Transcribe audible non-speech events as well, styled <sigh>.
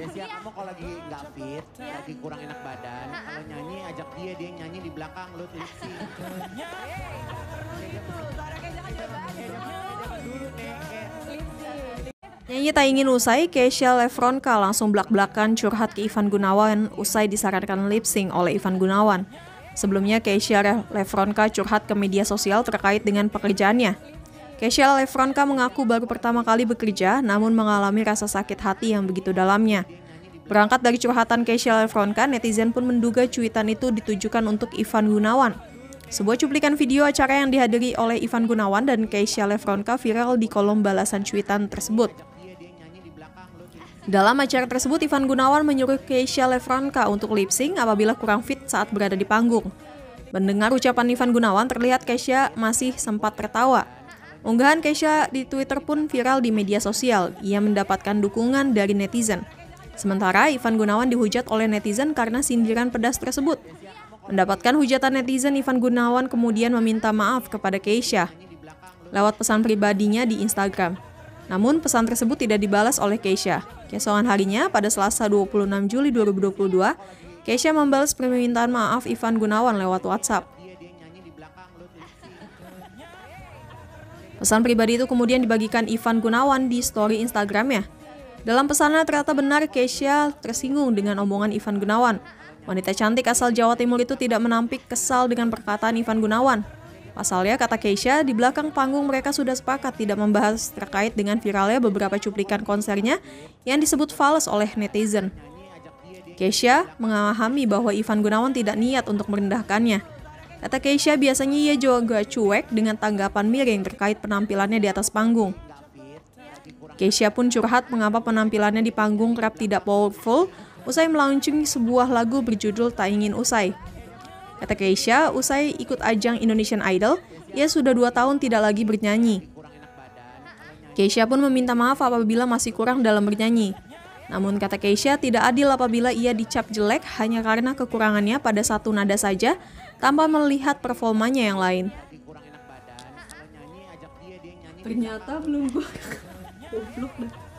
Ya siap kamu iya. kalau lagi nggak fit, ya. lagi kurang enak badan, kalau nyanyi ajak dia, dia nyanyi di belakang, lu lip sih. Hei, perlu suara kayak jangan coba. dulu Nyanyi tak ingin usai, Keisha Lefronka langsung belak-belakan curhat ke Ivan Gunawan usai disarankan lip sync oleh Ivan Gunawan. Sebelumnya Keisha Lefronka curhat ke media sosial terkait dengan pekerjaannya. Kesha Lefronka mengaku baru pertama kali bekerja namun mengalami rasa sakit hati yang begitu dalamnya. Berangkat dari curhatan Kesha Lefronka, netizen pun menduga cuitan itu ditujukan untuk Ivan Gunawan. Sebuah cuplikan video acara yang dihadiri oleh Ivan Gunawan dan Kesha Lefronka viral di kolom balasan cuitan tersebut. Dalam acara tersebut, Ivan Gunawan menyuruh Keisha Lefronka untuk lipsing apabila kurang fit saat berada di panggung. Mendengar ucapan Ivan Gunawan, terlihat Keisha masih sempat tertawa. Unggahan Kesha di Twitter pun viral di media sosial. Ia mendapatkan dukungan dari netizen. Sementara Ivan Gunawan dihujat oleh netizen karena sindiran pedas tersebut. Mendapatkan hujatan netizen, Ivan Gunawan kemudian meminta maaf kepada Keisha lewat pesan pribadinya di Instagram. Namun pesan tersebut tidak dibalas oleh Keisha. Keesokan harinya pada Selasa 26 Juli 2022, Keisha membalas permintaan maaf Ivan Gunawan lewat WhatsApp. Pesan pribadi itu kemudian dibagikan Ivan Gunawan di story Instagramnya. Dalam pesannya ternyata benar Keisha tersinggung dengan omongan Ivan Gunawan. Wanita cantik asal Jawa Timur itu tidak menampik kesal dengan perkataan Ivan Gunawan. Pasalnya, kata Keisha, di belakang panggung mereka sudah sepakat tidak membahas terkait dengan viralnya beberapa cuplikan konsernya yang disebut fals oleh netizen. Keisha mengahami bahwa Ivan Gunawan tidak niat untuk merendahkannya. Kata Keisha, biasanya ia juga cuek dengan tanggapan miring terkait penampilannya di atas panggung. Keisha pun curhat mengapa penampilannya di panggung kerap tidak powerful usai melaunching sebuah lagu berjudul Tak Ingin Usai. Kata Keisha, usai ikut ajang Indonesian Idol, ia sudah dua tahun tidak lagi bernyanyi. Keisha pun meminta maaf apabila masih kurang dalam bernyanyi. Namun kata Keisha tidak adil apabila ia dicap jelek hanya karena kekurangannya pada satu nada saja tanpa melihat performanya yang lain. Ternyata belum gue <laughs> goblok